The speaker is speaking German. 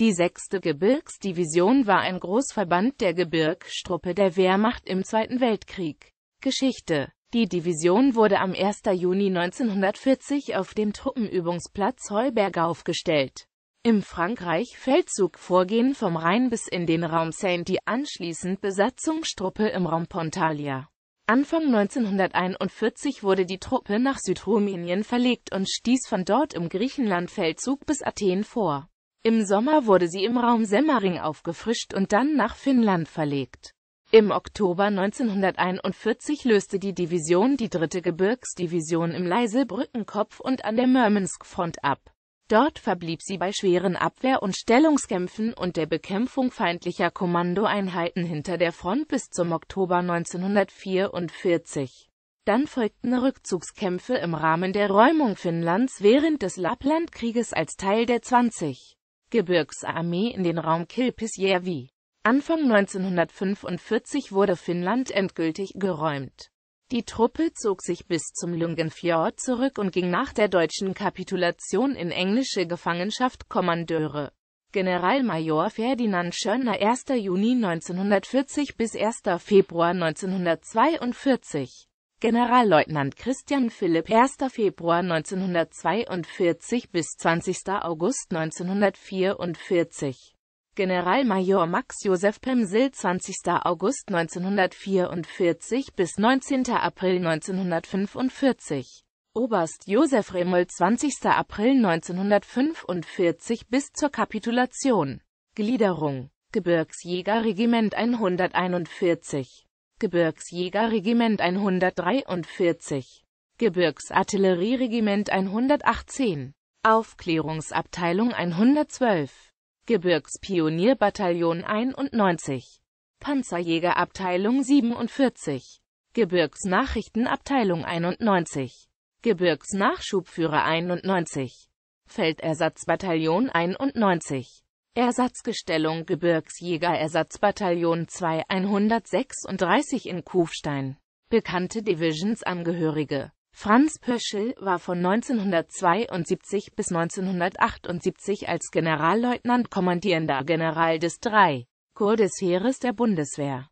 Die 6. Gebirgsdivision war ein Großverband der Gebirgstruppe der Wehrmacht im Zweiten Weltkrieg. Geschichte Die Division wurde am 1. Juni 1940 auf dem Truppenübungsplatz Heuberg aufgestellt. Im Frankreich-Feldzug vorgehen vom Rhein bis in den Raum Saint die anschließend Besatzungsstruppe im Raum Pontalia. Anfang 1941 wurde die Truppe nach Südrumänien verlegt und stieß von dort im Griechenland-Feldzug bis Athen vor. Im Sommer wurde sie im Raum Semmering aufgefrischt und dann nach Finnland verlegt. Im Oktober 1941 löste die Division die 3. Gebirgsdivision im Leisebrückenkopf und an der Murmansk-Front ab. Dort verblieb sie bei schweren Abwehr- und Stellungskämpfen und der Bekämpfung feindlicher Kommandoeinheiten hinter der Front bis zum Oktober 1944. Dann folgten Rückzugskämpfe im Rahmen der Räumung Finnlands während des Lapplandkrieges als Teil der 20. Gebirgsarmee in den Raum Kilpisjärvi. Anfang 1945 wurde Finnland endgültig geräumt. Die Truppe zog sich bis zum Lungenfjord zurück und ging nach der deutschen Kapitulation in englische Gefangenschaft Kommandeure. Generalmajor Ferdinand Schörner 1. Juni 1940 bis 1. Februar 1942 Generalleutnant Christian Philipp 1. Februar 1942 bis 20. August 1944 Generalmajor Max Josef Pemsil 20. August 1944 bis 19. April 1945 Oberst Josef Remmel 20. April 1945 bis zur Kapitulation Gliederung Gebirgsjägerregiment 141 Gebirgsjägerregiment 143, Gebirgsartillerieregiment 118, Aufklärungsabteilung 112, Gebirgspionierbataillon 91, Panzerjägerabteilung 47, Gebirgsnachrichtenabteilung 91, Gebirgsnachschubführer 91, Feldersatzbataillon 91 Ersatzgestellung Gebirgsjäger-Ersatzbataillon 2 136 in Kufstein. Bekannte Divisionsangehörige Franz Pöschel war von 1972 bis 1978 als Generalleutnant kommandierender General des 3. Korps des Heeres der Bundeswehr.